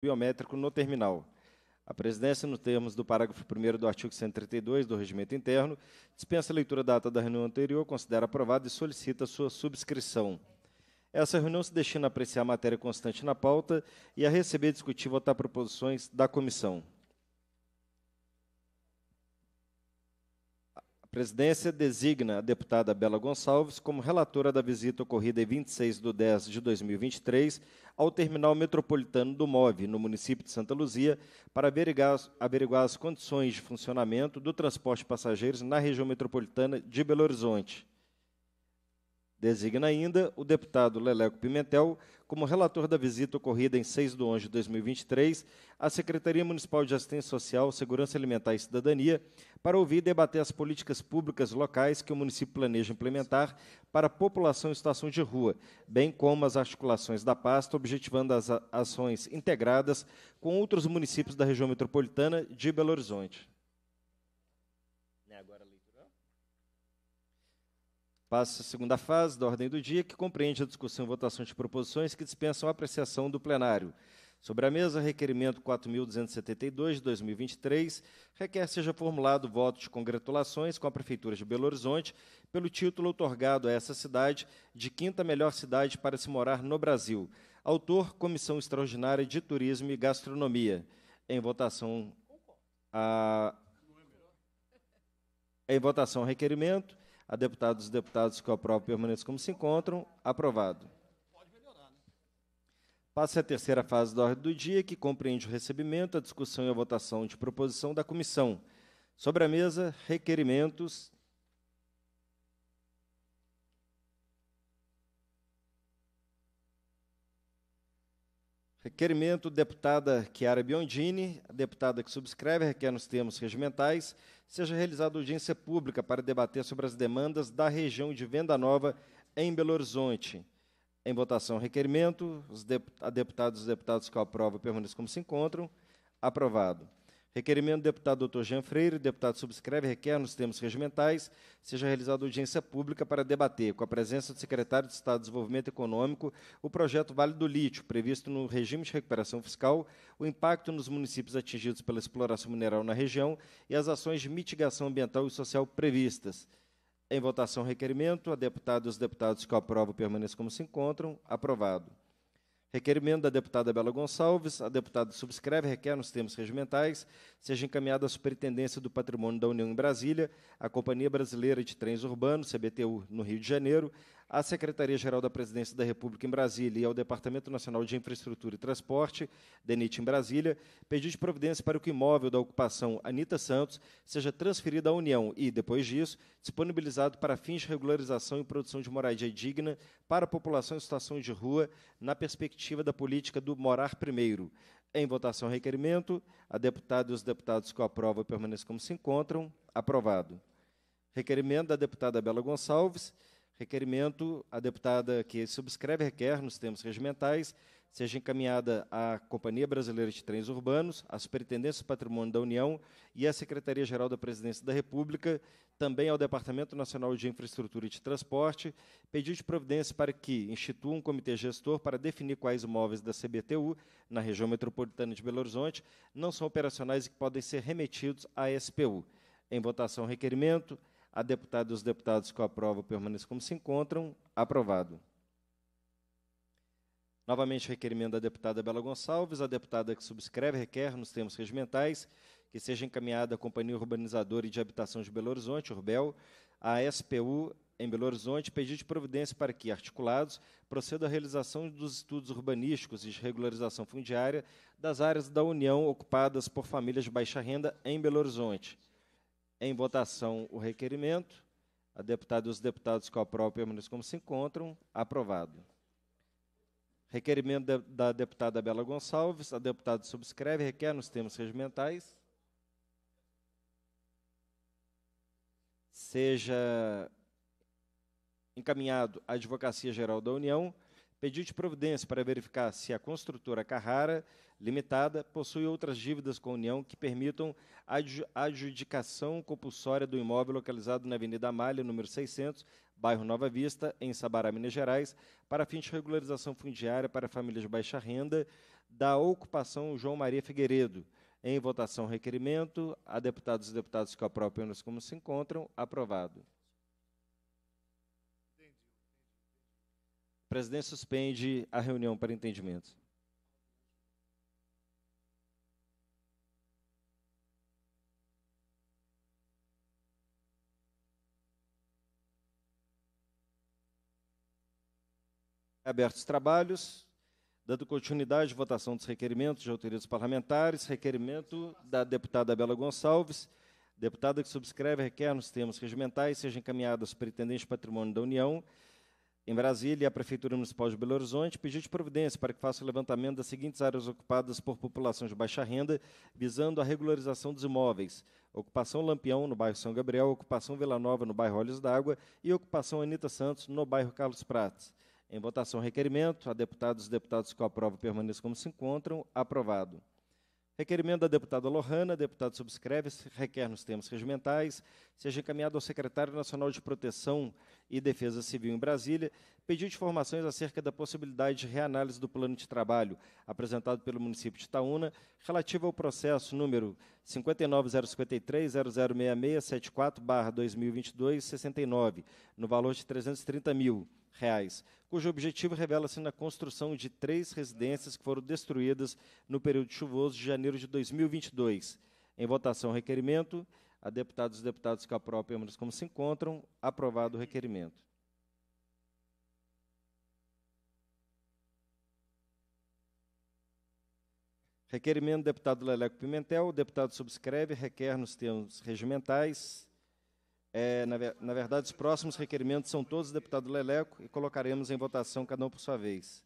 biométrico no terminal. A presidência, nos termos do parágrafo 1 do artigo 132 do Regimento Interno, dispensa a leitura da ata da reunião anterior, considera aprovada e solicita sua subscrição. Essa reunião se destina a apreciar a matéria constante na pauta e a receber, discutir e votar proposições da comissão. presidência designa a deputada Bela Gonçalves como relatora da visita ocorrida em 26 de 10 de 2023 ao Terminal Metropolitano do MOV, no município de Santa Luzia, para averiguar, averiguar as condições de funcionamento do transporte de passageiros na região metropolitana de Belo Horizonte. Designa ainda o deputado Leleco Pimentel como relator da visita ocorrida em 6 de 11 de 2023 à Secretaria Municipal de Assistência Social, Segurança Alimentar e Cidadania para ouvir e debater as políticas públicas locais que o município planeja implementar para a população em situação de rua, bem como as articulações da pasta, objetivando as ações integradas com outros municípios da região metropolitana de Belo Horizonte. Passa a segunda fase da ordem do dia, que compreende a discussão e votação de proposições que dispensam a apreciação do plenário. Sobre a mesa, requerimento 4.272 de 2023 requer seja formulado voto de congratulações com a Prefeitura de Belo Horizonte pelo título otorgado a essa cidade de quinta melhor cidade para se morar no Brasil. Autor, Comissão Extraordinária de Turismo e Gastronomia. Em votação, a... em votação, requerimento a deputados e deputados que aprovam permaneçam como se encontram. Aprovado. Passa a terceira fase da ordem do dia, que compreende o recebimento, a discussão e a votação de proposição da comissão. Sobre a mesa, requerimentos Requerimento deputada Chiara Biondini, a deputada que subscreve, requer nos termos regimentais, seja realizada audiência pública para debater sobre as demandas da região de Venda Nova em Belo Horizonte. Em votação, requerimento. Os a deputados e os deputados que aprovam permaneçam como se encontram. Aprovado. Requerimento do deputado Dr. Jean Freire, deputado subscreve, requer nos termos regimentais, seja realizada audiência pública para debater, com a presença do secretário de Estado de Desenvolvimento Econômico, o projeto Vale do Lítio, previsto no regime de recuperação fiscal, o impacto nos municípios atingidos pela exploração mineral na região e as ações de mitigação ambiental e social previstas. Em votação, requerimento. A deputada e os deputados que aprovam permaneçam como se encontram. Aprovado. Requerimento da deputada Bela Gonçalves. A deputada subscreve, requer nos termos regimentais, seja encaminhada à Superintendência do Patrimônio da União em Brasília, à Companhia Brasileira de Trens Urbanos, CBTU, no Rio de Janeiro, à Secretaria-Geral da Presidência da República em Brasília e ao Departamento Nacional de Infraestrutura e Transporte, DENIT, em Brasília, pediu de providência para que o imóvel da ocupação Anitta Santos seja transferido à União e, depois disso, disponibilizado para fins de regularização e produção de moradia digna para a população em situação de rua, na perspectiva da política do morar primeiro. Em votação, requerimento. A deputada e os deputados que aprovam permaneçam como se encontram. Aprovado. Requerimento da deputada Bela Gonçalves Requerimento, a deputada que subscreve requer, nos termos regimentais, seja encaminhada à Companhia Brasileira de Trens Urbanos, à Superintendência do Patrimônio da União e à Secretaria-Geral da Presidência da República, também ao Departamento Nacional de Infraestrutura e de Transporte, pedido de providência para que institua um comitê gestor para definir quais imóveis da CBTU, na região metropolitana de Belo Horizonte, não são operacionais e que podem ser remetidos à SPU. Em votação, requerimento. A deputada e os deputados que aprovam permaneçam como se encontram. Aprovado. Novamente, requerimento da deputada Bela Gonçalves. A deputada que subscreve requer, nos termos regimentais, que seja encaminhada à Companhia Urbanizadora e de Habitação de Belo Horizonte, Urbel, à SPU em Belo Horizonte, pedido de providência para que, articulados, proceda à realização dos estudos urbanísticos e de regularização fundiária das áreas da União ocupadas por famílias de baixa renda em Belo Horizonte em votação o requerimento. A deputada e os deputados que aprovam permaneçam como se encontram. Aprovado. Requerimento de, da deputada Bela Gonçalves. A deputada subscreve, requer nos termos regimentais. Seja encaminhado à Advocacia Geral da União pedido de providência para verificar se a construtora Carrara limitada, possui outras dívidas com a União que permitam a adjudicação compulsória do imóvel localizado na Avenida Amália, número 600, bairro Nova Vista, em Sabará, Minas Gerais, para fins de regularização fundiária para famílias de baixa renda, da ocupação João Maria Figueiredo. Em votação, requerimento. A deputados e deputados que aprovam apenas como se encontram. Aprovado. O presidente suspende a reunião para entendimento. abertos os trabalhos, dando continuidade à votação dos requerimentos de autoria dos parlamentares, requerimento da deputada Bela Gonçalves, deputada que subscreve requer nos termos regimentais seja encaminhada ao Superintendente de Patrimônio da União, em Brasília, a Prefeitura Municipal de Belo Horizonte pediu de providência para que faça o levantamento das seguintes áreas ocupadas por população de baixa renda, visando a regularização dos imóveis. Ocupação Lampião, no bairro São Gabriel, ocupação Vila Nova, no bairro Olhos d'Água e ocupação Anita Santos, no bairro Carlos Prates. Em votação, requerimento. A deputados e deputados que aprovam permaneçam como se encontram. Aprovado. Requerimento da deputada Lohana, deputado subscreve, requer nos termos regimentais, seja encaminhado ao secretário nacional de Proteção e Defesa Civil em Brasília, pedido de informações acerca da possibilidade de reanálise do plano de trabalho apresentado pelo município de Itaúna, relativo ao processo número 59053-006674-2022-69, no valor de 330 mil reais, cujo objetivo revela-se na construção de três residências que foram destruídas no período chuvoso de janeiro de 2022. Em votação, requerimento. A deputada e os deputados que aprovam como se encontram. Aprovado o requerimento. Requerimento do deputado Leleco Pimentel. O deputado subscreve, requer nos termos regimentais é, na, na, verdade, os próximos requerimentos são todos do deputado Leleco e colocaremos em votação cada um por sua vez.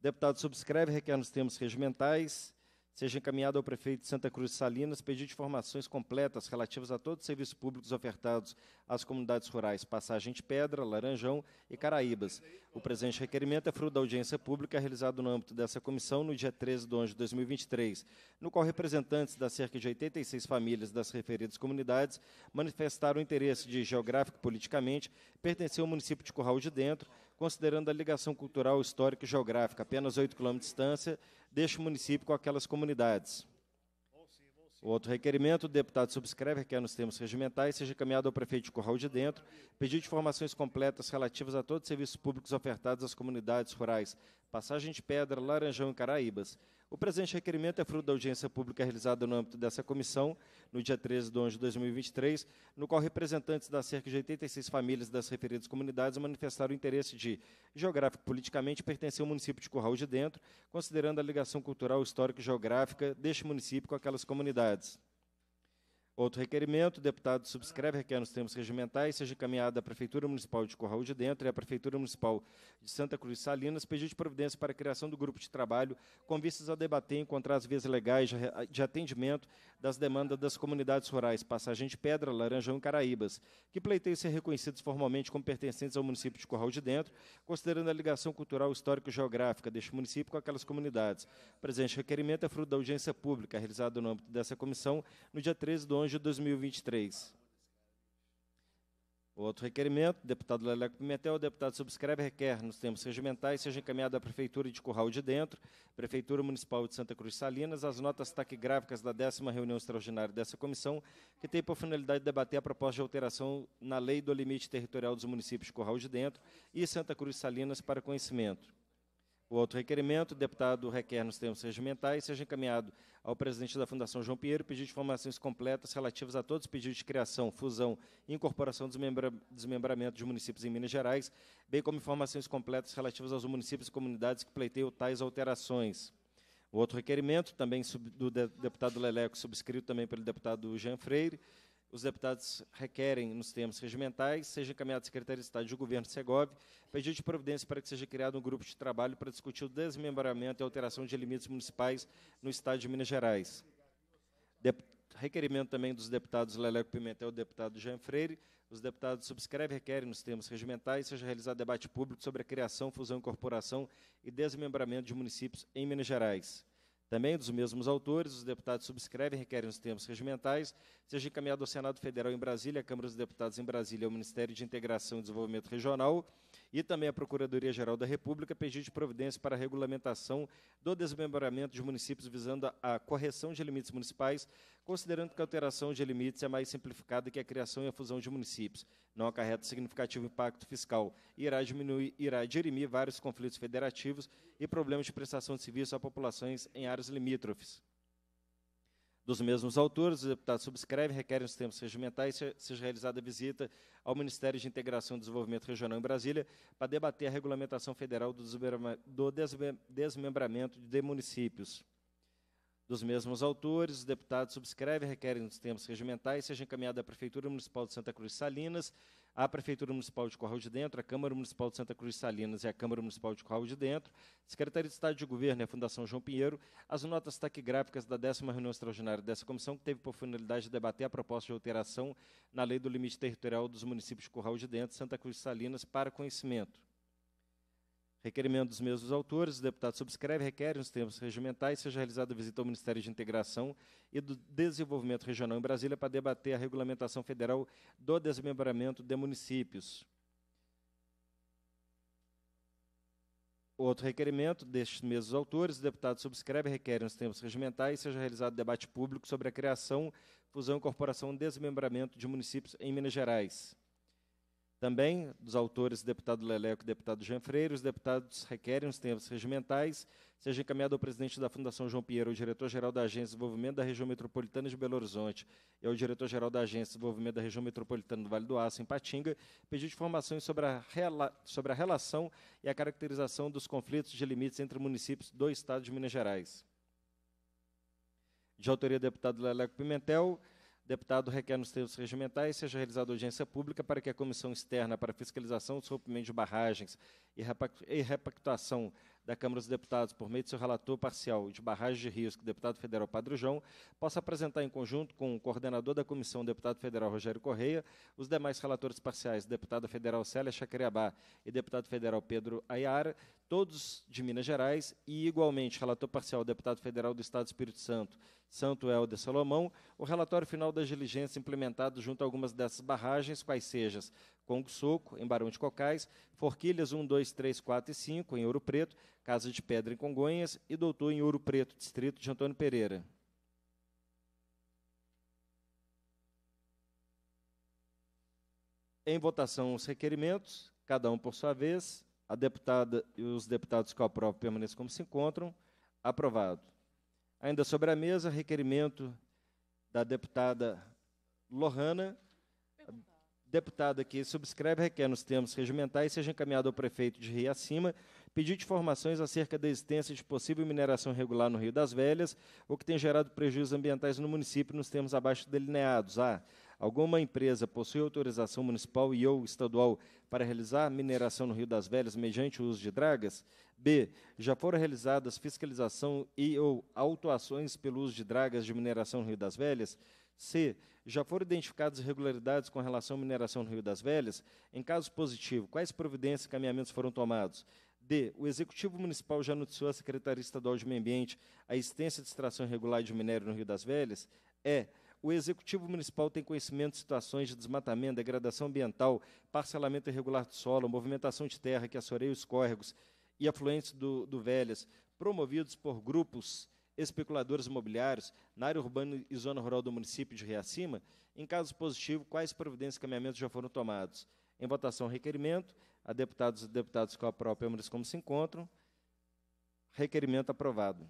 O deputado subscreve, requer nos termos regimentais seja encaminhado ao prefeito de Santa Cruz Salinas pedido de informações completas relativas a todos os serviços públicos ofertados às comunidades rurais Passagem de Pedra, Laranjão e Caraíbas. O presente requerimento é fruto da audiência pública realizada no âmbito dessa comissão no dia 13 de 11 de 2023, no qual representantes das cerca de 86 famílias das referidas comunidades manifestaram interesse de, geográfico e politicamente, pertencer ao município de Curral de Dentro, considerando a ligação cultural, histórica e geográfica, apenas 8 quilômetros de distância, deste município com aquelas comunidades. O outro requerimento, o deputado subscreve, requer é nos termos regimentais, seja encaminhado ao prefeito de Corral de Dentro, pedido de informações completas relativas a todos os serviços públicos ofertados às comunidades rurais, passagem de pedra, Laranjão e Caraíbas. O presente requerimento é fruto da audiência pública realizada no âmbito dessa comissão, no dia 13 de 11 de 2023, no qual representantes das cerca de 86 famílias das referidas comunidades manifestaram o interesse de, geográfico-politicamente, pertencer ao município de Curral de Dentro, considerando a ligação cultural, histórica e geográfica deste município com aquelas comunidades. Outro requerimento, o deputado subscreve, requer nos termos regimentais, seja encaminhada à Prefeitura Municipal de Corral de Dentro e à Prefeitura Municipal de Santa Cruz Salinas pedido de providência para a criação do grupo de trabalho com vistas a debater e encontrar as vias legais de atendimento das demandas das comunidades rurais Passagem de Pedra, Laranjão e Caraíbas, que pleiteiam ser reconhecidos formalmente como pertencentes ao município de Corral de Dentro, considerando a ligação cultural, histórico-geográfica deste município com aquelas comunidades. O presente requerimento é fruto da audiência pública realizada no âmbito dessa comissão no dia 13 de 11 de 2023. Outro requerimento, deputado Leleco Pimentel, o deputado subscreve requer, nos termos regimentais, seja encaminhado à Prefeitura de Curral de Dentro, Prefeitura Municipal de Santa Cruz Salinas, as notas taquigráficas da décima reunião extraordinária dessa comissão, que tem por finalidade debater a proposta de alteração na lei do limite territorial dos municípios de Curral de Dentro e Santa Cruz Salinas para conhecimento. O outro requerimento, o deputado requer nos termos regimentais, seja encaminhado ao presidente da Fundação João Pinheiro pedido de informações completas relativas a todos os pedidos de criação, fusão e incorporação desmembra desmembramento de municípios em Minas Gerais, bem como informações completas relativas aos municípios e comunidades que pleiteiam tais alterações. O outro requerimento, também do deputado Leleco, subscrito também pelo deputado Jean Freire, os deputados requerem, nos termos regimentais, seja encaminhado à Secretaria de Estado de Governo Segov, pedido de providência para que seja criado um grupo de trabalho para discutir o desmembramento e alteração de limites municipais no Estado de Minas Gerais. requerimento também dos deputados Leleco Pimentel e o deputado Jean Freire. Os deputados subscrevem e requerem, nos termos regimentais, seja realizado debate público sobre a criação, fusão, incorporação e desmembramento de municípios em Minas Gerais. Também dos mesmos autores, os deputados subscrevem e requerem os termos regimentais, seja encaminhado ao Senado Federal em Brasília, à Câmara dos Deputados em Brasília, ao Ministério de Integração e Desenvolvimento Regional e também à Procuradoria-Geral da República, pedido de providência para a regulamentação do desmembramento de municípios visando a, a correção de limites municipais considerando que a alteração de limites é mais simplificada que a criação e a fusão de municípios, não acarreta significativo impacto fiscal e irá, diminuir, irá dirimir vários conflitos federativos e problemas de prestação de serviço a populações em áreas limítrofes. Dos mesmos autores, os deputados subscrevem, requerem os termos regimentais, seja realizada visita ao Ministério de Integração e Desenvolvimento Regional em Brasília para debater a regulamentação federal do desmembramento de municípios. Dos mesmos autores, os deputados subscrevem e requerem nos termos regimentais seja encaminhada à Prefeitura Municipal de Santa Cruz Salinas, à Prefeitura Municipal de Corral de Dentro, à Câmara Municipal de Santa Cruz Salinas e à Câmara Municipal de Corral de Dentro, Secretaria de Estado de Governo e a Fundação João Pinheiro, as notas taquigráficas da décima reunião extraordinária dessa comissão, que teve por finalidade de debater a proposta de alteração na lei do limite territorial dos municípios de Corral de Dentro e Santa Cruz Salinas para conhecimento. Requerimento dos mesmos autores, o deputado subscreve, requer nos termos regimentais seja realizada visita ao Ministério de Integração e do Desenvolvimento Regional em Brasília para debater a regulamentação federal do desmembramento de municípios. Outro requerimento destes mesmos autores, o deputado subscreve, requer nos termos regimentais seja realizado debate público sobre a criação, fusão, incorporação e desmembramento de municípios em Minas Gerais. Também, dos autores, deputado Leleco e deputado Jean Freire, os deputados requerem os tempos regimentais, seja encaminhado ao presidente da Fundação João Pinheiro, ao diretor-geral da Agência de Desenvolvimento da Região Metropolitana de Belo Horizonte e ao diretor-geral da Agência de Desenvolvimento da Região Metropolitana do Vale do Aço, em Patinga, pedido informações sobre a, sobre a relação e a caracterização dos conflitos de limites entre municípios do Estado de Minas Gerais. De autoria do deputado Leleco Pimentel, deputado requer nos termos regimentais seja realizada audiência pública para que a comissão externa para fiscalização do rompimentos de barragens e repactuação da Câmara dos Deputados por meio de seu relator parcial de barragens de risco, deputado federal Padre João, possa apresentar em conjunto com o coordenador da comissão, deputado federal Rogério Correia, os demais relatores parciais, deputada federal Célia Chacriabá e deputado federal Pedro Ayara, todos de Minas Gerais, e igualmente relator parcial deputado federal do Estado do Espírito Santo, Santo Helder Salomão, o relatório final das diligências implementadas junto a algumas dessas barragens, quais sejam Congo Soco, em Barão de Cocais, Forquilhas 1, 2, 3, 4 e 5, em Ouro Preto, Casa de Pedra em Congonhas e Doutor em Ouro Preto, distrito de Antônio Pereira. Em votação os requerimentos, cada um por sua vez. A deputada e os deputados que aprovam permaneçam como se encontram. Aprovado. Ainda sobre a mesa, requerimento da deputada Lohana, deputada que subscreve requer nos termos regimentais seja encaminhado ao prefeito de Rio Acima pedir informações acerca da existência de possível mineração regular no Rio das Velhas, o que tem gerado prejuízos ambientais no município nos termos abaixo delineados. A. Ah, Alguma empresa possui autorização municipal e ou estadual para realizar mineração no Rio das Velhas mediante o uso de dragas? B. Já foram realizadas fiscalização e ou autuações pelo uso de dragas de mineração no Rio das Velhas? C. Já foram identificadas irregularidades com relação à mineração no Rio das Velhas? Em caso positivo, quais providências e caminhamentos foram tomados? D. O Executivo Municipal já noticiou à Secretaria Estadual de Meio Ambiente a existência de extração irregular de minério no Rio das Velhas? E o Executivo Municipal tem conhecimento de situações de desmatamento, degradação ambiental, parcelamento irregular do solo, movimentação de terra que assoreia os córregos e afluentes do, do Velhas, promovidos por grupos especuladores imobiliários na área urbana e zona rural do município de Riacima? Em caso positivo, quais providências e caminhamentos já foram tomados? Em votação, requerimento. A deputados e deputados própria aprovam, como se encontram. Requerimento aprovado.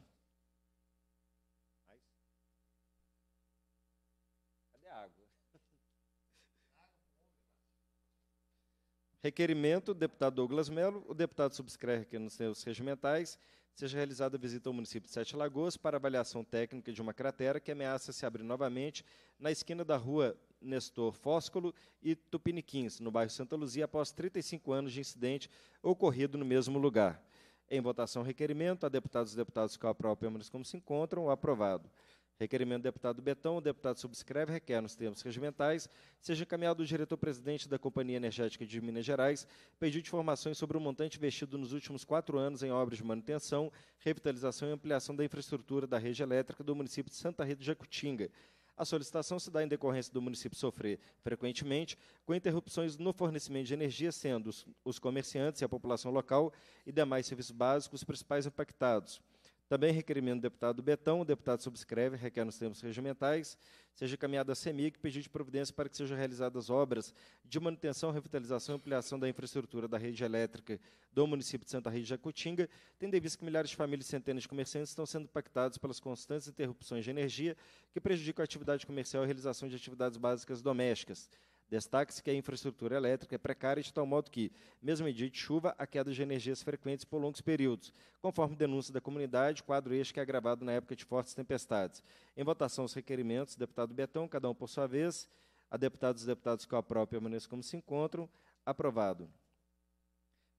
Requerimento, deputado Douglas Melo, o deputado subscreve que nos seus regimentais seja realizada a visita ao município de Sete Lagoas para avaliação técnica de uma cratera que ameaça se abrir novamente na esquina da rua Nestor Fóscolo e Tupiniquins, no bairro Santa Luzia, após 35 anos de incidente ocorrido no mesmo lugar. Em votação, requerimento, a deputados e deputados que aprovem pelo menos como se encontram, aprovado. Requerimento do deputado Betão, o deputado subscreve, requer nos termos regimentais, seja encaminhado ao diretor-presidente da Companhia Energética de Minas Gerais, pedido de informações sobre o montante investido nos últimos quatro anos em obras de manutenção, revitalização e ampliação da infraestrutura da rede elétrica do município de Santa Rita de Jacutinga. A solicitação se dá em decorrência do município sofrer frequentemente com interrupções no fornecimento de energia, sendo os, os comerciantes e a população local e demais serviços básicos os principais impactados. Também requerimento do deputado Betão, o deputado subscreve, requer nos termos regimentais, seja encaminhada à CEMIG pedido de providência para que sejam realizadas obras de manutenção, revitalização e ampliação da infraestrutura da rede elétrica do município de Santa Rita de Jacutinga, tendo em vista que milhares de famílias e centenas de comerciantes estão sendo impactados pelas constantes interrupções de energia que prejudicam a atividade comercial e a realização de atividades básicas domésticas. Destaque-se que a infraestrutura elétrica é precária de tal modo que, mesmo em dia de chuva, há queda de energias frequentes por longos períodos, conforme denúncia da comunidade, quadro este que é agravado na época de fortes tempestades. Em votação os requerimentos, deputado Betão, cada um por sua vez, a deputados e deputados que a própria permaneçam como se encontram, aprovado.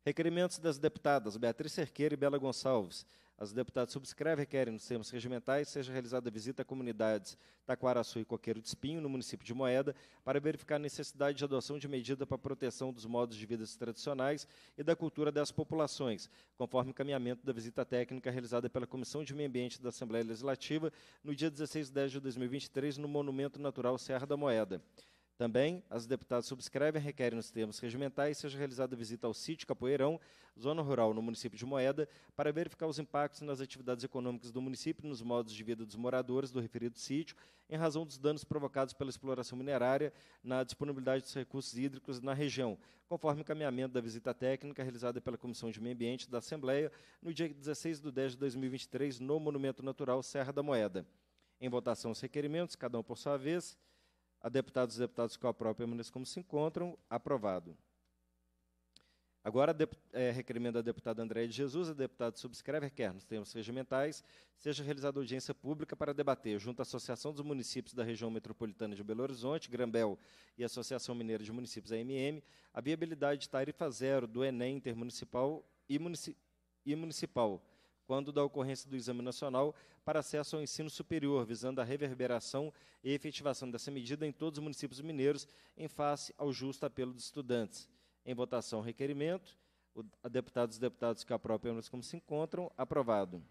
Requerimentos das deputadas Beatriz Cerqueira e Bela Gonçalves. As deputadas subscrevem requerem, nos termos regimentais, seja realizada visita a comunidades Taquaraçu e Coqueiro de Espinho, no município de Moeda, para verificar a necessidade de adoção de medida para a proteção dos modos de vida tradicionais e da cultura das populações, conforme encaminhamento da visita técnica realizada pela Comissão de Meio Ambiente da Assembleia Legislativa no dia 16 de 10 de 2023, no Monumento Natural Serra da Moeda. Também, as deputadas subscrevem, requerem nos termos regimentais seja realizada visita ao sítio Capoeirão, zona rural no município de Moeda, para verificar os impactos nas atividades econômicas do município e nos modos de vida dos moradores do referido sítio, em razão dos danos provocados pela exploração minerária na disponibilidade dos recursos hídricos na região, conforme encaminhamento da visita técnica realizada pela Comissão de Meio Ambiente da Assembleia no dia 16 de 10 de 2023, no Monumento Natural Serra da Moeda. Em votação os requerimentos, cada um por sua vez a deputados e deputados com a própria permaneçam como se encontram, aprovado. Agora, é, requerimento da deputada Andréia de Jesus, a deputada subscreve, requer, nos termos regimentais, seja realizada audiência pública para debater, junto à Associação dos Municípios da Região Metropolitana de Belo Horizonte, Grambel e Associação Mineira de Municípios, AMM, a viabilidade de tarifa zero do Enem intermunicipal e, munici e municipal, quando da ocorrência do Exame Nacional para acesso ao ensino superior, visando a reverberação e efetivação dessa medida em todos os municípios mineiros, em face ao justo apelo dos estudantes. Em votação, requerimento. O, a deputados e deputados que aprovam como se encontram, aprovado.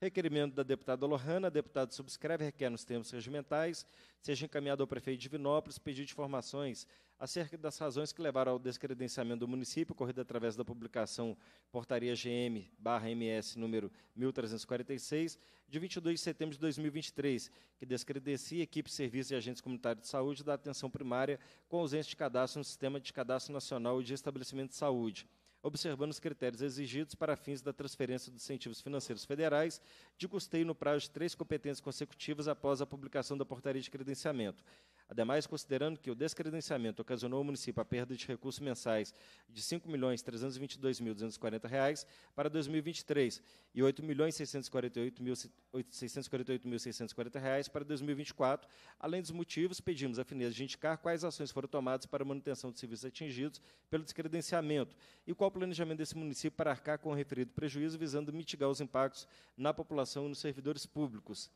Requerimento da deputada Lohana, deputado subscreve, requer nos termos regimentais, seja encaminhado ao prefeito de Vinópolis, pedido de informações acerca das razões que levaram ao descredenciamento do município, ocorrido através da publicação Portaria GM/MS número 1346, de 22 de setembro de 2023, que descredencia equipe, serviços e agentes comunitários de saúde da atenção primária com ausência de cadastro no Sistema de Cadastro Nacional de Estabelecimento de Saúde observando os critérios exigidos para fins da transferência dos incentivos financeiros federais de custeio no prazo de três competências consecutivas após a publicação da portaria de credenciamento. Ademais, considerando que o descredenciamento ocasionou ao município a perda de recursos mensais de R$ 5.322.240 para 2023 e R$ 8.648.640 para 2024, além dos motivos, pedimos à Fineza de indicar quais ações foram tomadas para manutenção dos serviços atingidos pelo descredenciamento e qual o planejamento desse município para arcar com o referido prejuízo, visando mitigar os impactos na população e nos servidores públicos.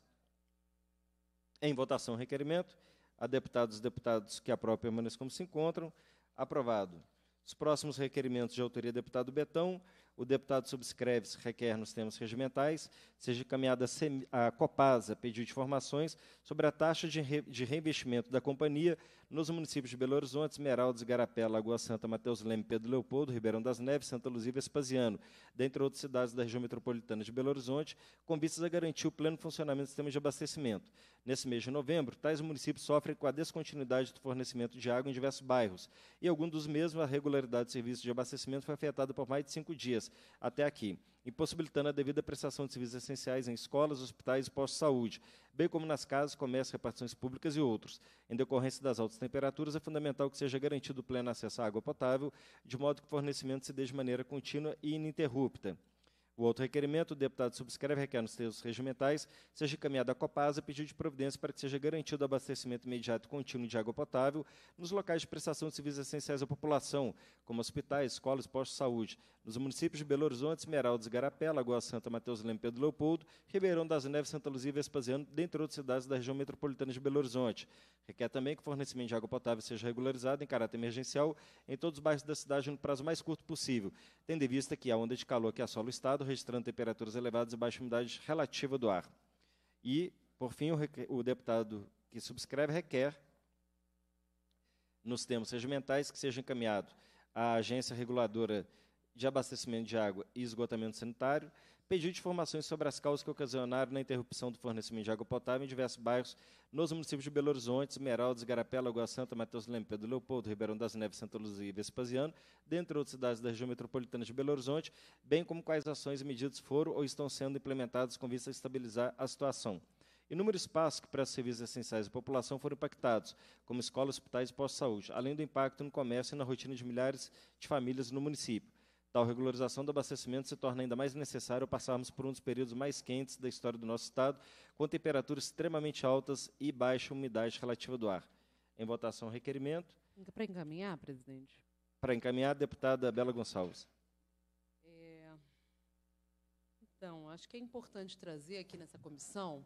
Em votação, requerimento a deputados e deputados que própria permaneçam como se encontram. Aprovado. Os próximos requerimentos de autoria deputado Betão. O deputado subscreve, se requer nos termos regimentais, seja encaminhada a Copasa pedido de informações sobre a taxa de, re, de reinvestimento da companhia nos municípios de Belo Horizonte, Esmeraldas, Garapé, Lagoa Santa, Mateus Leme, Pedro Leopoldo, Ribeirão das Neves, Santa Luzia e Vespasiano, dentre outras cidades da região metropolitana de Belo Horizonte, com vistas a garantir o pleno funcionamento do sistema de abastecimento. Nesse mês de novembro, tais municípios sofrem com a descontinuidade do fornecimento de água em diversos bairros. E alguns dos mesmos, a regularidade do serviços de abastecimento foi afetada por mais de cinco dias até aqui, impossibilitando a devida prestação de serviços essenciais em escolas, hospitais e postos de saúde, bem como nas casas, comércios, repartições públicas e outros. Em decorrência das altas temperaturas, é fundamental que seja garantido o pleno acesso à água potável, de modo que o fornecimento se dê de maneira contínua e ininterrupta. O outro requerimento, o deputado subscreve, requer nos termos regimentais, seja encaminhado à Copasa pedido de providência para que seja garantido o abastecimento imediato e contínuo de água potável nos locais de prestação de serviços essenciais à população, como hospitais, escolas, postos de saúde, nos municípios de Belo Horizonte, Esmeraldas, Garapé, Lagoa Santa, Mateus Leme, Pedro Leopoldo, Ribeirão das Neves, Santa Luzia e Vespasiano, dentre outras cidades da região metropolitana de Belo Horizonte. Requer também que o fornecimento de água potável seja regularizado em caráter emergencial em todos os bairros da cidade no prazo mais curto possível, tendo em vista que a onda de calor que assola o Estado registrando temperaturas elevadas e baixa umidade relativa do ar. E, por fim, o, o deputado que subscreve requer, nos termos regimentais, que seja encaminhado à Agência Reguladora de Abastecimento de Água e Esgotamento Sanitário, pediu informações sobre as causas que ocasionaram na interrupção do fornecimento de água potável em diversos bairros nos municípios de Belo Horizonte, Esmeraldas, Garapé, Lagoa Santa, Matheus Lempedo, Leopoldo, Ribeirão das Neves, Santa Luzia e Vespasiano, dentre outras cidades da região metropolitana de Belo Horizonte, bem como quais ações e medidas foram ou estão sendo implementadas com vista a estabilizar a situação. Inúmeros espaços que prestam serviços essenciais à população foram impactados, como escolas, hospitais e postos de saúde, além do impacto no comércio e na rotina de milhares de famílias no município. Tal regularização do abastecimento se torna ainda mais necessário passarmos por um dos períodos mais quentes da história do nosso Estado, com temperaturas extremamente altas e baixa umidade relativa do ar. Em votação, requerimento. Para encaminhar, presidente. Para encaminhar, deputada Bela Gonçalves. É... Então, acho que é importante trazer aqui nessa comissão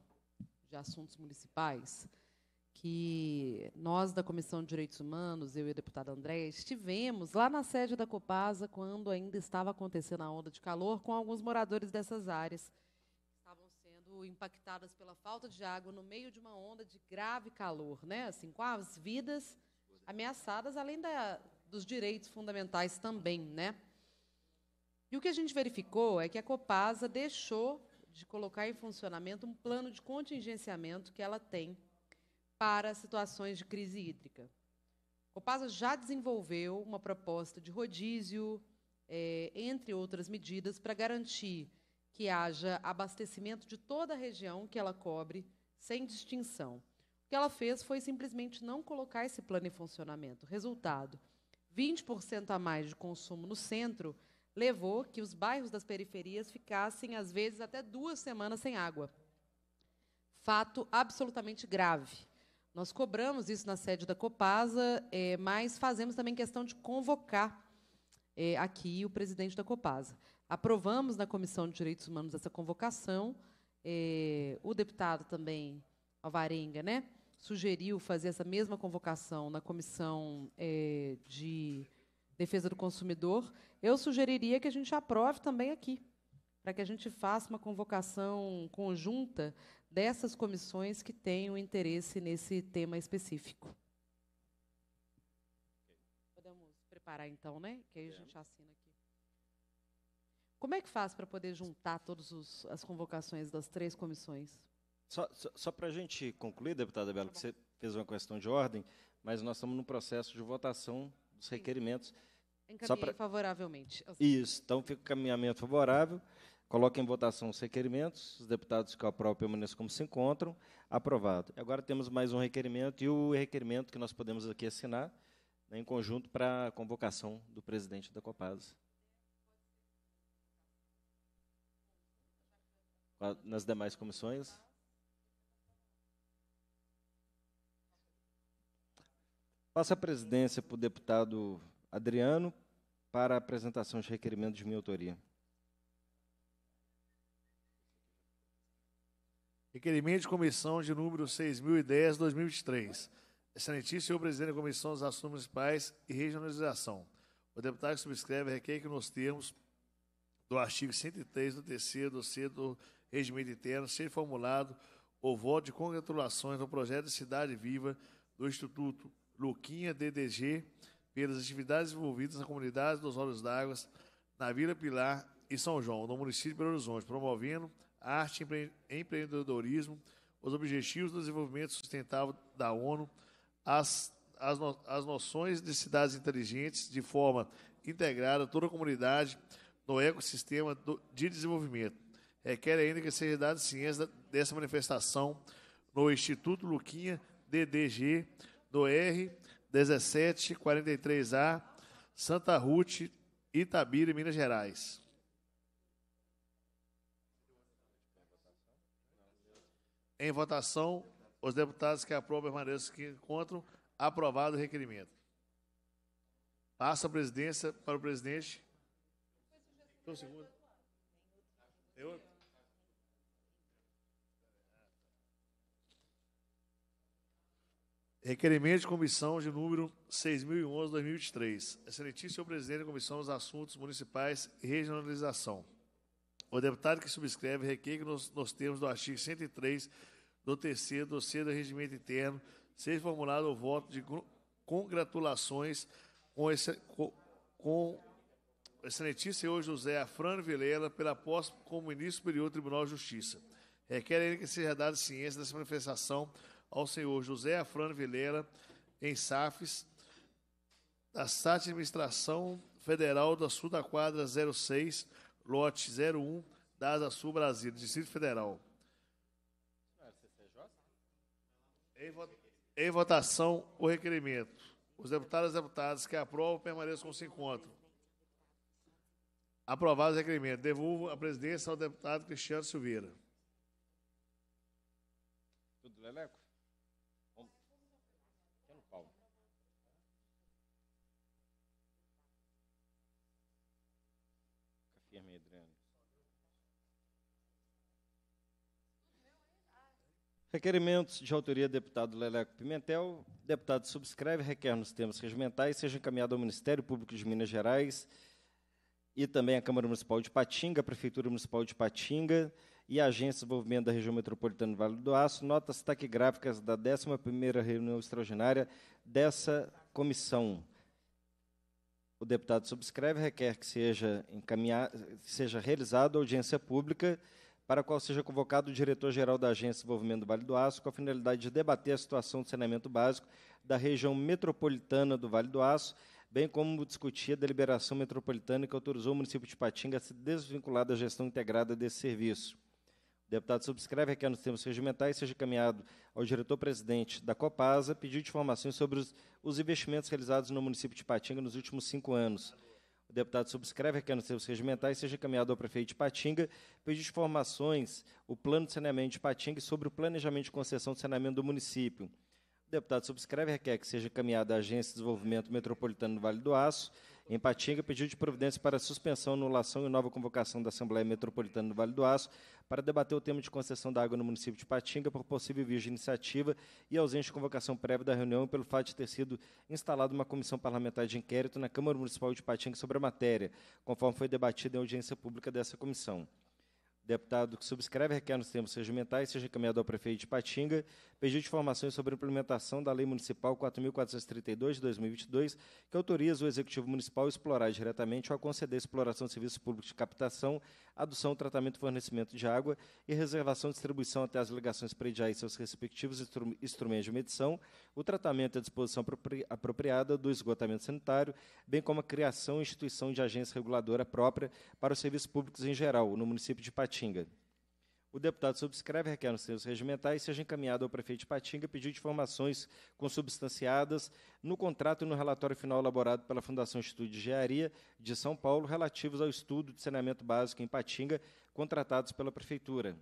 de assuntos municipais que nós da Comissão de Direitos Humanos, eu e a deputada Andréia, estivemos lá na sede da Copasa quando ainda estava acontecendo a onda de calor com alguns moradores dessas áreas que estavam sendo impactadas pela falta de água no meio de uma onda de grave calor, né? Assim, com as vidas ameaçadas, além da, dos direitos fundamentais também, né? E o que a gente verificou é que a Copasa deixou de colocar em funcionamento um plano de contingenciamento que ela tem para situações de crise hídrica. A Copasa já desenvolveu uma proposta de rodízio, é, entre outras medidas, para garantir que haja abastecimento de toda a região que ela cobre, sem distinção. O que ela fez foi simplesmente não colocar esse plano em funcionamento. Resultado: 20% a mais de consumo no centro levou que os bairros das periferias ficassem, às vezes, até duas semanas sem água. Fato absolutamente grave. Nós cobramos isso na sede da Copasa, é, mas fazemos também questão de convocar é, aqui o presidente da Copasa. Aprovamos na Comissão de Direitos Humanos essa convocação. É, o deputado também, Alvarenga, né, sugeriu fazer essa mesma convocação na Comissão é, de Defesa do Consumidor. Eu sugeriria que a gente aprove também aqui, para que a gente faça uma convocação conjunta dessas comissões que tenham interesse nesse tema específico. Podemos preparar então, né? Que aí a gente assina aqui. Como é que faz para poder juntar todas as convocações das três comissões? Só, só, só para a gente concluir, deputada Belo, tá que você fez uma questão de ordem, mas nós estamos no processo de votação dos requerimentos. Encaminhei pra... favoravelmente. Isso, então fica o caminhamento favorável. Coloque em votação os requerimentos. Os deputados que aprovam permaneçam como se encontram. Aprovado. Agora temos mais um requerimento e o requerimento que nós podemos aqui assinar né, em conjunto para a convocação do presidente da Copasa. Nas demais comissões. Passa a presidência para o deputado Adriano para a apresentação de requerimento de minha autoria. Requerimento de comissão de número 6.010, 2023. Excelentíssimo senhor presidente da Comissão dos Assuntos Municipais e Regionalização. O deputado que subscreve requer que, nos termos do artigo 103 do terceiro do C do Regimento Interno, seja formulado o voto de congratulações no projeto de Cidade Viva do Instituto Luquinha DDG pelas atividades envolvidas na comunidade dos Olhos d'Água, na Vila Pilar e São João, no município de Belo Horizonte, promovendo arte e empreendedorismo, os objetivos do desenvolvimento sustentável da ONU, as, as, no, as noções de cidades inteligentes de forma integrada toda a comunidade no ecossistema do, de desenvolvimento. Requer ainda que seja dada ciência dessa manifestação no Instituto Luquinha DDG, no R 1743A, Santa Ruth, Itabira, Minas Gerais. Em votação, os deputados que aprovam permaneçam que encontram aprovado o requerimento. Passa a presidência para o presidente. Um segundo. Eu. Requerimento de comissão de número 6.011-2023. Excelentíssimo presidente da Comissão dos Assuntos Municipais e Regionalização. O deputado que subscreve requer nos, nos termos do artigo 103 do TC do C do Regimento Interno seja formulado o voto de congratulações com, esse, com, com excelentíssimo senhor José Afrano Vilela pela posse como ministro superior do Tribunal de Justiça. Requer que seja dada ciência dessa manifestação ao senhor José Afrano Vilela, em SAFES, da SAT Administração Federal da Sul da Quadra 06, lote 01 da Asa Sul Brasília, Distrito Federal. Em, em votação, o requerimento. Os deputados e deputadas que aprovam permaneçam o se encontram. Aprovado o requerimento. Devolvo a presidência ao deputado Cristiano Silveira. Tudo, Leleco? Requerimentos de autoria do deputado Leleco Pimentel. Deputado subscreve, requer nos termos regimentais, seja encaminhado ao Ministério Público de Minas Gerais e também à Câmara Municipal de Patinga, à Prefeitura Municipal de Patinga e à Agência de Desenvolvimento da Região Metropolitana do Vale do Aço, notas taquigráficas da 11ª reunião extraordinária dessa comissão. O deputado subscreve, requer que seja, encaminhar, seja realizada audiência pública para a qual seja convocado o diretor-geral da Agência de Desenvolvimento do Vale do Aço, com a finalidade de debater a situação do saneamento básico da região metropolitana do Vale do Aço, bem como discutir a deliberação metropolitana que autorizou o município de Patinga a se desvincular da gestão integrada desse serviço. O deputado subscreve aqui nos termos regimentais seja encaminhado ao diretor-presidente da Copasa pedido informações sobre os, os investimentos realizados no município de Patinga nos últimos cinco anos o deputado subscreve é nos seus regimentais seja encaminhado ao prefeito de Patinga, pede informações, o plano de saneamento de Patinga sobre o planejamento de concessão de saneamento do município. O deputado subscreve requer que seja encaminhado à Agência de Desenvolvimento Metropolitano do Vale do Aço em Patinga, pediu de providência para suspensão, anulação e nova convocação da Assembleia Metropolitana do Vale do Aço para debater o tema de concessão da água no município de Patinga por possível via de iniciativa e ausência de convocação prévia da reunião pelo fato de ter sido instalada uma comissão parlamentar de inquérito na Câmara Municipal de Patinga sobre a matéria, conforme foi debatida em audiência pública dessa comissão deputado que subscreve requer nos termos regimentais seja encaminhado ao prefeito de Patinga, pediu informações sobre a implementação da Lei Municipal 4.432 de 2022, que autoriza o Executivo Municipal a explorar diretamente ou a conceder exploração de serviços públicos de captação, adução, tratamento e fornecimento de água e reservação e distribuição até as ligações prediais e seus respectivos instrumentos de medição, o tratamento e a disposição apropriada do esgotamento sanitário, bem como a criação e instituição de agência reguladora própria para os serviços públicos em geral, no município de Patinga. O deputado subscreve, requer nos termos regimentais, seja encaminhado ao prefeito de Patinga pedindo informações consubstanciadas no contrato e no relatório final elaborado pela Fundação Instituto de Engenharia de São Paulo, relativos ao estudo de saneamento básico em Patinga, contratados pela Prefeitura.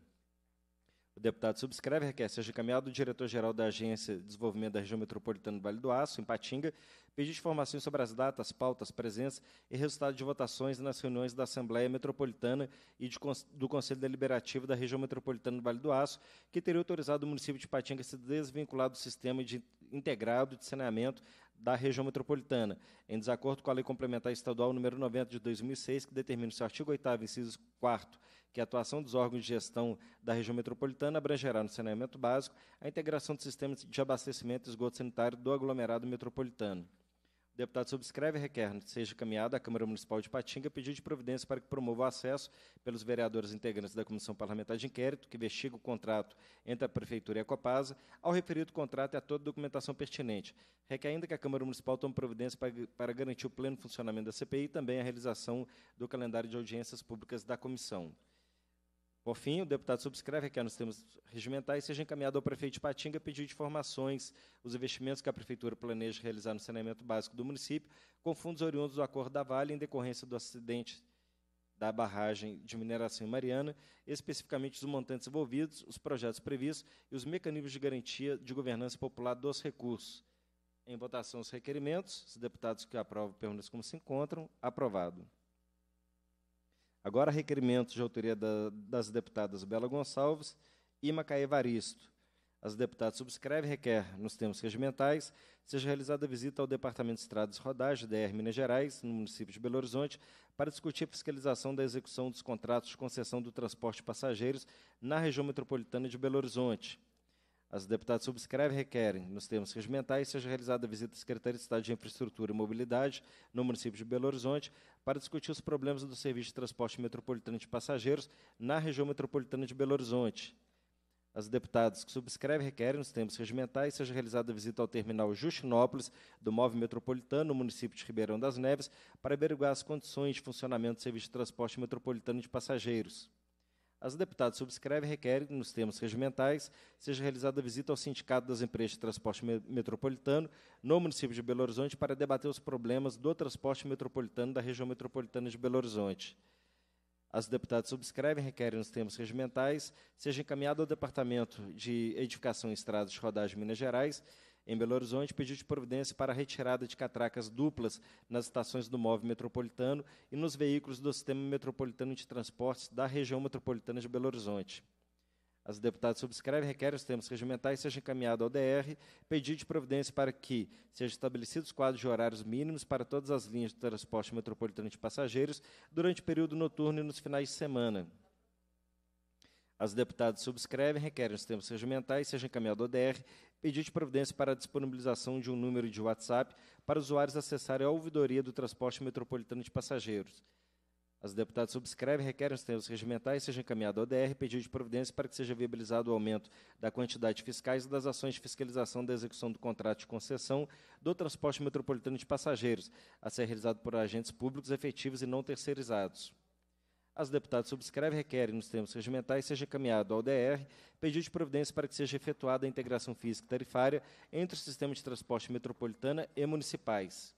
O deputado subscreve requer seja encaminhado o diretor-geral da Agência de Desenvolvimento da Região Metropolitana do Vale do Aço, em Patinga, pedir informações sobre as datas, pautas, presença e resultado de votações nas reuniões da Assembleia Metropolitana e de, do Conselho Deliberativo da Região Metropolitana do Vale do Aço, que teria autorizado o município de Patinga a se desvincular do sistema de, integrado de saneamento da região metropolitana, em desacordo com a Lei Complementar Estadual número 90 de 2006, que determina o seu artigo 8 inciso 4 que a atuação dos órgãos de gestão da região metropolitana abrangerá no saneamento básico a integração dos sistemas de abastecimento e esgoto sanitário do aglomerado metropolitano. O deputado subscreve e requer que seja caminhada à Câmara Municipal de Patinga pedido de providência para que promova o acesso pelos vereadores integrantes da Comissão Parlamentar de Inquérito, que investiga o contrato entre a Prefeitura e a Copasa, ao referido contrato e a toda a documentação pertinente. Requer ainda que a Câmara Municipal tome providência para, para garantir o pleno funcionamento da CPI e também a realização do calendário de audiências públicas da comissão. Por fim, o deputado subscreve que nos termos regimentais seja encaminhado ao prefeito de Patinga pedido de informações os investimentos que a prefeitura planeja realizar no saneamento básico do município com fundos oriundos do acordo da Vale em decorrência do acidente da barragem de mineração em Mariana, especificamente os montantes envolvidos, os projetos previstos e os mecanismos de garantia de governança popular dos recursos. Em votação os requerimentos, os deputados que aprovam perguntas como se encontram. Aprovado. Agora, requerimentos de autoria da, das deputadas Bela Gonçalves e Macaé Varisto. As deputadas subscrevem requer, nos termos regimentais, seja realizada visita ao Departamento de Estradas e Rodagem, DR Minas Gerais, no município de Belo Horizonte, para discutir a fiscalização da execução dos contratos de concessão do transporte de passageiros na região metropolitana de Belo Horizonte. As deputadas subscrevem requerem, nos termos regimentais, seja realizada visita à Secretaria de Estado de Infraestrutura e Mobilidade, no município de Belo Horizonte, para discutir os problemas do serviço de transporte metropolitano de passageiros na região metropolitana de Belo Horizonte. As deputadas que subscrevem requerem, nos tempos regimentais, seja realizada visita ao terminal Justinópolis do móvel Metropolitano, no município de Ribeirão das Neves, para averiguar as condições de funcionamento do serviço de transporte metropolitano de passageiros. As deputadas subscrevem e requerem nos termos regimentais, seja realizada visita ao Sindicato das Empresas de Transporte Metropolitano no município de Belo Horizonte para debater os problemas do transporte metropolitano da região metropolitana de Belo Horizonte. As deputadas subscrevem, e requerem nos termos regimentais, seja encaminhado ao Departamento de Edificação e Estradas de Rodagem de Minas Gerais em Belo Horizonte, pediu de providência para a retirada de catracas duplas nas estações do móvel metropolitano e nos veículos do Sistema Metropolitano de Transportes da região metropolitana de Belo Horizonte. As deputadas subscrevem, requerem os termos regimentais seja encaminhado ao DR, pedido de providência para que sejam estabelecidos quadros de horários mínimos para todas as linhas de transporte metropolitano de passageiros durante o período noturno e nos finais de semana. As deputadas subscrevem, requerem os termos regimentais, seja encaminhado ao DR, pedido de providência para a disponibilização de um número de WhatsApp para usuários acessarem a ouvidoria do transporte metropolitano de passageiros. As deputadas subscrevem, requerem os termos regimentais, seja encaminhado ao DR, pedido de providência para que seja viabilizado o aumento da quantidade fiscais e das ações de fiscalização da execução do contrato de concessão do transporte metropolitano de passageiros, a ser realizado por agentes públicos efetivos e não terceirizados. As deputadas subscrevem requerem, nos termos regimentais, seja encaminhado ao DR pedido de providência para que seja efetuada a integração física tarifária entre o sistema de transporte metropolitana e municipais.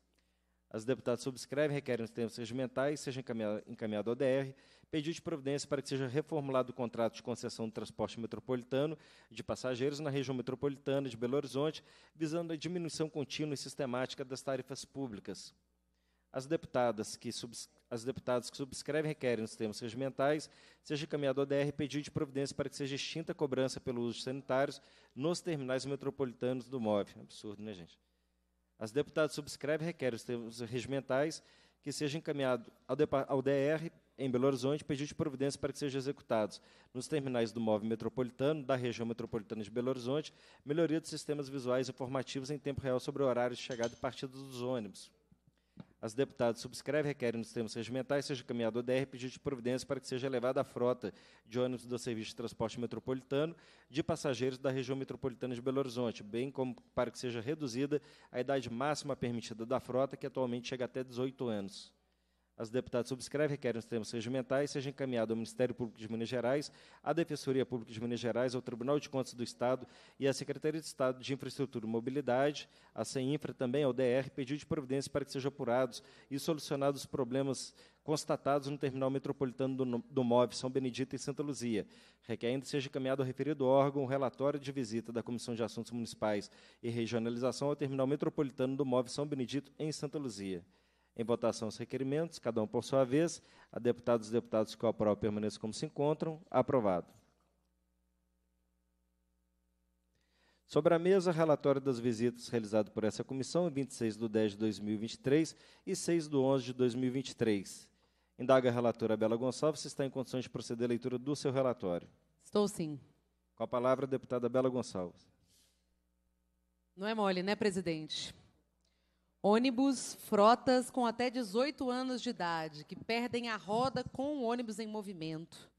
As deputadas subscrevem requerem, nos termos regimentais, seja encaminhado, encaminhado ao DR pedido de providência para que seja reformulado o contrato de concessão do transporte metropolitano de passageiros na região metropolitana de Belo Horizonte, visando a diminuição contínua e sistemática das tarifas públicas. As deputadas que as deputadas que subscrevem requerem nos termos regimentais seja encaminhado ao DR pedido de providência para que seja extinta a cobrança pelo uso sanitários nos terminais metropolitanos do MOV. Absurdo, né, gente? As deputadas subscrevem requerem nos termos regimentais que seja encaminhado ao, ao DR em Belo Horizonte pedido de providência para que sejam executados nos terminais do MOV metropolitano, da região metropolitana de Belo Horizonte, melhoria dos sistemas visuais informativos em tempo real sobre o horário de chegada e partida dos ônibus. As deputadas subscrevem, requerem nos termos regimentais, seja caminhado ao DR pedido de providência para que seja elevada a frota de ônibus do Serviço de Transporte Metropolitano de passageiros da região metropolitana de Belo Horizonte, bem como para que seja reduzida a idade máxima permitida da frota, que atualmente chega até 18 anos. As deputadas subscrevem, requerem os termos regimentais, seja encaminhado ao Ministério Público de Minas Gerais, à Defensoria Pública de Minas Gerais, ao Tribunal de Contas do Estado e à Secretaria de Estado de Infraestrutura e Mobilidade, a CEINFRA, também ao DR, pedido de providência para que sejam apurados e solucionados os problemas constatados no terminal metropolitano do, do MOV São Benedito e Santa Luzia. Requer ainda seja encaminhado ao referido órgão o relatório de visita da Comissão de Assuntos Municipais e Regionalização ao terminal metropolitano do MOV São Benedito em Santa Luzia em votação os requerimentos, cada um por sua vez. A deputada e os deputados que o aprovam permaneçam como se encontram. Aprovado. Sobre a mesa, relatório das visitas realizadas por essa comissão em 26 de 10 de 2023 e 6 de 11 de 2023. Indaga a relatora Bela Gonçalves se está em condições de proceder à leitura do seu relatório. Estou sim. Com a palavra, a deputada Bela Gonçalves. Não é mole, né, presidente? Ônibus, frotas com até 18 anos de idade, que perdem a roda com o ônibus em movimento.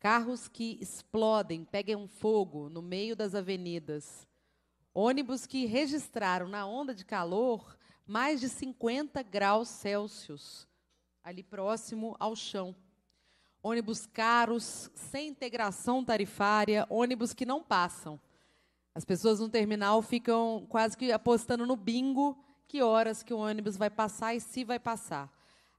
Carros que explodem, pegam fogo no meio das avenidas. Ônibus que registraram na onda de calor mais de 50 graus Celsius, ali próximo ao chão. Ônibus caros, sem integração tarifária, ônibus que não passam. As pessoas no terminal ficam quase que apostando no bingo que horas que o ônibus vai passar e se vai passar.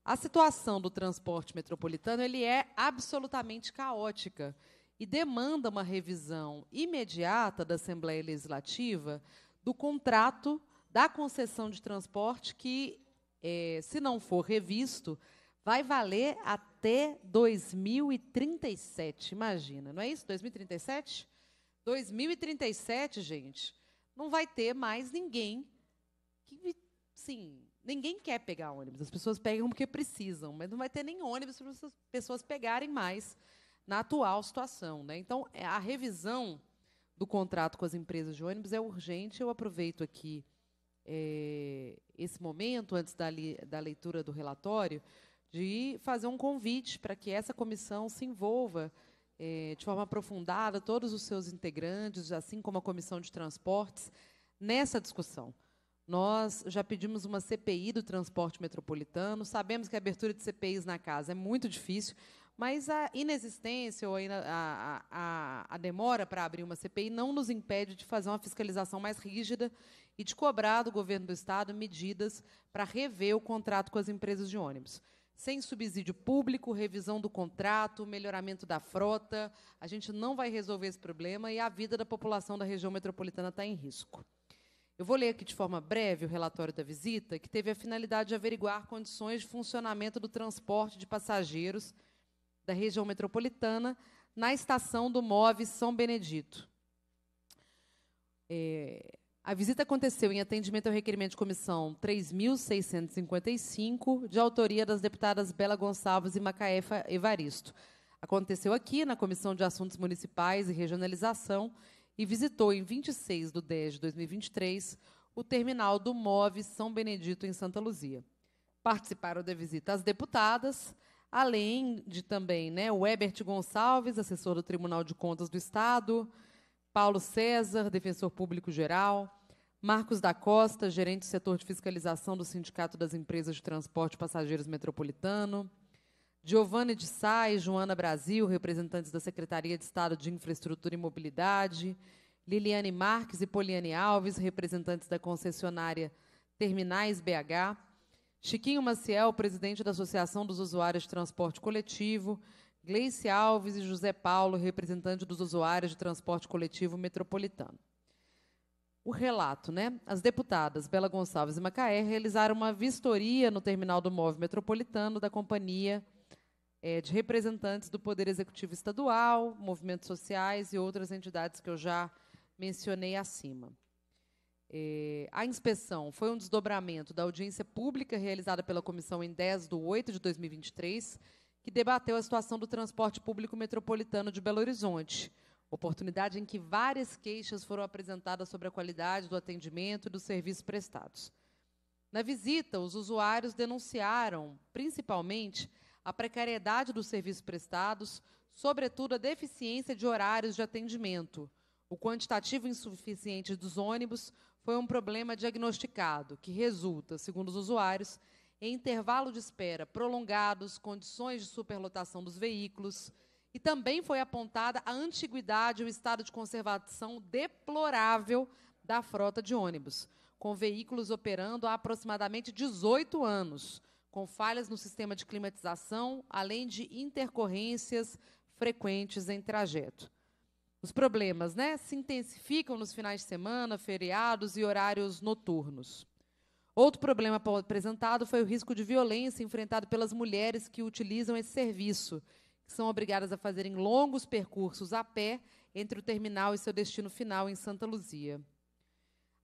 A situação do transporte metropolitano ele é absolutamente caótica e demanda uma revisão imediata da Assembleia Legislativa do contrato da concessão de transporte que, eh, se não for revisto, vai valer até 2037. Imagina, não é isso? 2037? 2037, gente, não vai ter mais ninguém ninguém quer pegar ônibus. As pessoas pegam porque precisam, mas não vai ter nem ônibus para as pessoas pegarem mais na atual situação. Né? Então, é, a revisão do contrato com as empresas de ônibus é urgente. Eu aproveito aqui é, esse momento, antes da, li, da leitura do relatório, de fazer um convite para que essa comissão se envolva é, de forma aprofundada, todos os seus integrantes, assim como a comissão de transportes, nessa discussão. Nós já pedimos uma CPI do transporte metropolitano, sabemos que a abertura de CPIs na casa é muito difícil, mas a inexistência ou a, a, a, a demora para abrir uma CPI não nos impede de fazer uma fiscalização mais rígida e de cobrar do governo do Estado medidas para rever o contrato com as empresas de ônibus sem subsídio público, revisão do contrato, melhoramento da frota. A gente não vai resolver esse problema e a vida da população da região metropolitana está em risco. Eu vou ler aqui de forma breve o relatório da visita, que teve a finalidade de averiguar condições de funcionamento do transporte de passageiros da região metropolitana na estação do MOV São Benedito. É, a visita aconteceu em atendimento ao requerimento de comissão 3.655, de autoria das deputadas Bela Gonçalves e Macaefa Evaristo. Aconteceu aqui, na Comissão de Assuntos Municipais e Regionalização, e visitou em 26 de 10 de 2023 o terminal do MOV São Benedito, em Santa Luzia. Participaram da visita as deputadas, além de também né, o Ebert Gonçalves, assessor do Tribunal de Contas do Estado, Paulo César, defensor público geral, Marcos da Costa, gerente do setor de fiscalização do Sindicato das Empresas de Transporte Passageiros Metropolitano, Giovanni de Sá e Joana Brasil, representantes da Secretaria de Estado de Infraestrutura e Mobilidade, Liliane Marques e Poliane Alves, representantes da concessionária Terminais BH, Chiquinho Maciel, presidente da Associação dos Usuários de Transporte Coletivo, Gleice Alves e José Paulo, representante dos usuários de transporte coletivo metropolitano. O relato, né? As deputadas Bela Gonçalves e Macaé realizaram uma vistoria no terminal do móvel metropolitano da companhia é, de representantes do Poder Executivo Estadual, movimentos sociais e outras entidades que eu já mencionei acima. É, a inspeção foi um desdobramento da audiência pública realizada pela comissão em 10 de 8 de 2023, que debateu a situação do transporte público metropolitano de Belo Horizonte, oportunidade em que várias queixas foram apresentadas sobre a qualidade do atendimento e dos serviços prestados. Na visita, os usuários denunciaram, principalmente, a precariedade dos serviços prestados, sobretudo a deficiência de horários de atendimento. O quantitativo insuficiente dos ônibus foi um problema diagnosticado, que resulta, segundo os usuários, em intervalo de espera prolongados, condições de superlotação dos veículos. E também foi apontada a antiguidade e o estado de conservação deplorável da frota de ônibus, com veículos operando há aproximadamente 18 anos, com falhas no sistema de climatização, além de intercorrências frequentes em trajeto. Os problemas né, se intensificam nos finais de semana, feriados e horários noturnos. Outro problema apresentado foi o risco de violência enfrentado pelas mulheres que utilizam esse serviço, que são obrigadas a fazerem longos percursos a pé entre o terminal e seu destino final em Santa Luzia.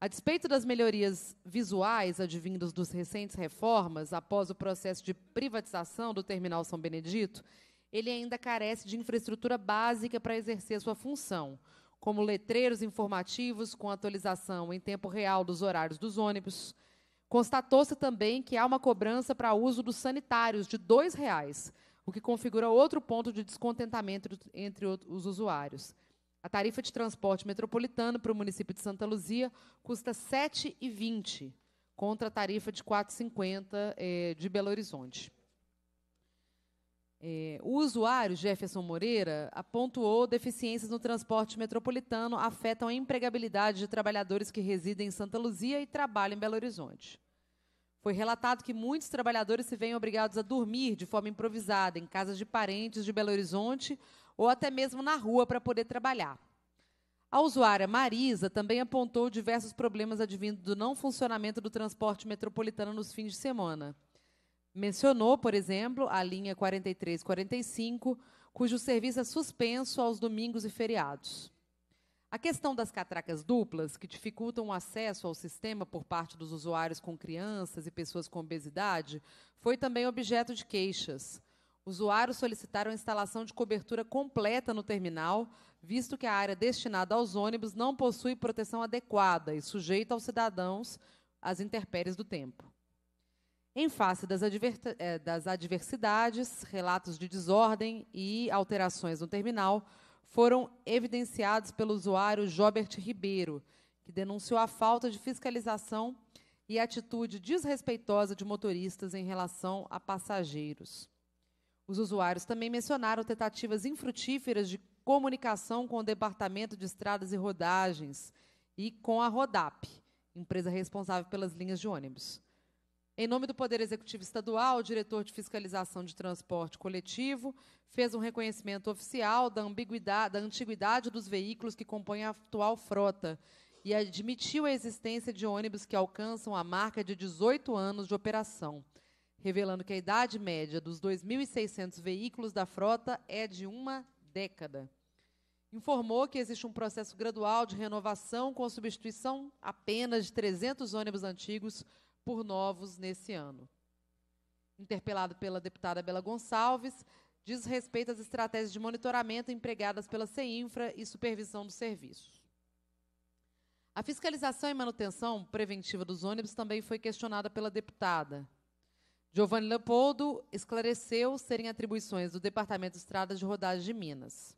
A despeito das melhorias visuais advindas dos recentes reformas, após o processo de privatização do Terminal São Benedito, ele ainda carece de infraestrutura básica para exercer sua função, como letreiros informativos com atualização em tempo real dos horários dos ônibus. Constatou-se também que há uma cobrança para uso dos sanitários de R$ 2,00, o que configura outro ponto de descontentamento entre os usuários. A tarifa de transporte metropolitano para o município de Santa Luzia custa R$ 7,20, contra a tarifa de R$ 4,50 é, de Belo Horizonte. É, o usuário Jefferson Moreira apontou deficiências no transporte metropolitano afetam a empregabilidade de trabalhadores que residem em Santa Luzia e trabalham em Belo Horizonte. Foi relatado que muitos trabalhadores se veem obrigados a dormir de forma improvisada em casas de parentes de Belo Horizonte ou até mesmo na rua para poder trabalhar. A usuária Marisa também apontou diversos problemas advindo do não funcionamento do transporte metropolitano nos fins de semana. Mencionou, por exemplo, a linha 4345, cujo serviço é suspenso aos domingos e feriados. A questão das catracas duplas, que dificultam o acesso ao sistema por parte dos usuários com crianças e pessoas com obesidade, foi também objeto de queixas. Usuários solicitaram a instalação de cobertura completa no terminal, visto que a área destinada aos ônibus não possui proteção adequada e sujeita aos cidadãos às intempéries do tempo. Em face das, eh, das adversidades, relatos de desordem e alterações no terminal foram evidenciados pelo usuário Jobert Ribeiro, que denunciou a falta de fiscalização e atitude desrespeitosa de motoristas em relação a passageiros. Os usuários também mencionaram tentativas infrutíferas de comunicação com o Departamento de Estradas e Rodagens e com a Rodap, empresa responsável pelas linhas de ônibus. Em nome do Poder Executivo Estadual, o diretor de fiscalização de transporte coletivo fez um reconhecimento oficial da, ambiguidade, da antiguidade dos veículos que compõem a atual frota e admitiu a existência de ônibus que alcançam a marca de 18 anos de operação revelando que a idade média dos 2.600 veículos da frota é de uma década. Informou que existe um processo gradual de renovação com substituição apenas de 300 ônibus antigos por novos nesse ano. Interpelado pela deputada Bela Gonçalves, diz respeito às estratégias de monitoramento empregadas pela CEINFRA e supervisão dos serviços. A fiscalização e manutenção preventiva dos ônibus também foi questionada pela deputada. Giovanni Leopoldo esclareceu serem atribuições do Departamento de Estradas de Rodagem de Minas.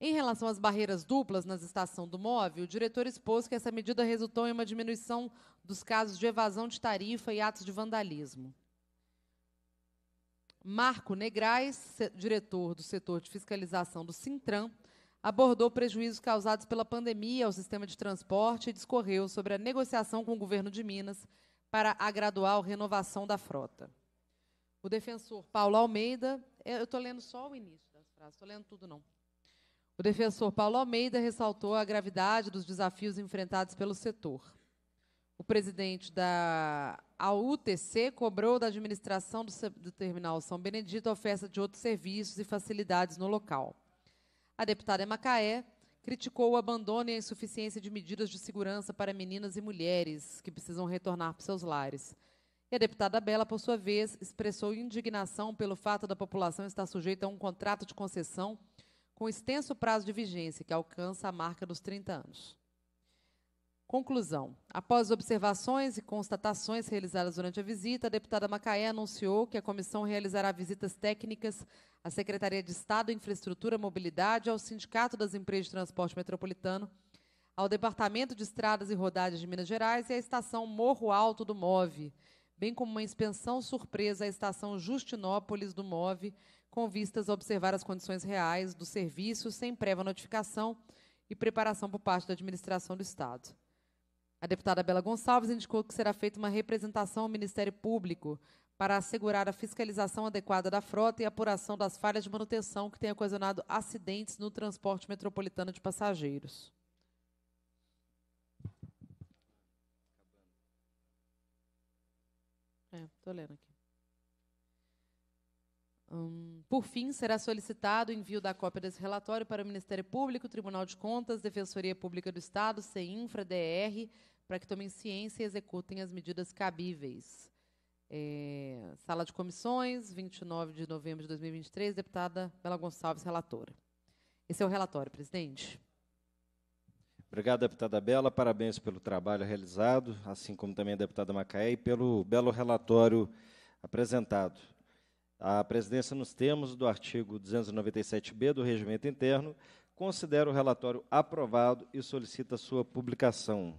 Em relação às barreiras duplas na estação do móvel, o diretor expôs que essa medida resultou em uma diminuição dos casos de evasão de tarifa e atos de vandalismo. Marco Negrais, diretor do setor de fiscalização do Sintran, abordou prejuízos causados pela pandemia ao sistema de transporte e discorreu sobre a negociação com o governo de Minas para a gradual renovação da frota. O defensor Paulo Almeida, é, eu estou lendo só o início das frases, estou lendo tudo não. O defensor Paulo Almeida ressaltou a gravidade dos desafios enfrentados pelo setor. O presidente da AUTC cobrou da administração do, do terminal São Benedito a oferta de outros serviços e facilidades no local. A deputada Macaé criticou o abandono e a insuficiência de medidas de segurança para meninas e mulheres que precisam retornar para seus lares. E a deputada Bela, por sua vez, expressou indignação pelo fato da população estar sujeita a um contrato de concessão com extenso prazo de vigência, que alcança a marca dos 30 anos. Conclusão. Após observações e constatações realizadas durante a visita, a deputada Macaé anunciou que a comissão realizará visitas técnicas à Secretaria de Estado, Infraestrutura, Mobilidade, ao Sindicato das Empresas de Transporte Metropolitano, ao Departamento de Estradas e Rodagens de Minas Gerais e à Estação Morro Alto do MOV, bem como uma inspeção surpresa à Estação Justinópolis do MOV, com vistas a observar as condições reais do serviço sem prévia notificação e preparação por parte da administração do Estado. A deputada Bela Gonçalves indicou que será feita uma representação ao Ministério Público para assegurar a fiscalização adequada da frota e apuração das falhas de manutenção que têm ocasionado acidentes no transporte metropolitano de passageiros. É, lendo aqui. Hum, por fim, será solicitado o envio da cópia desse relatório para o Ministério Público, Tribunal de Contas, Defensoria Pública do Estado, Cinfra, DR, para que tomem ciência e executem as medidas cabíveis. É, sala de comissões, 29 de novembro de 2023, deputada Bela Gonçalves, relatora. Esse é o relatório, presidente. Obrigado, deputada Bela. Parabéns pelo trabalho realizado, assim como também a deputada Macaé, e pelo belo relatório apresentado. A presidência, nos termos do artigo 297-B do Regimento Interno, considera o relatório aprovado e solicita sua publicação.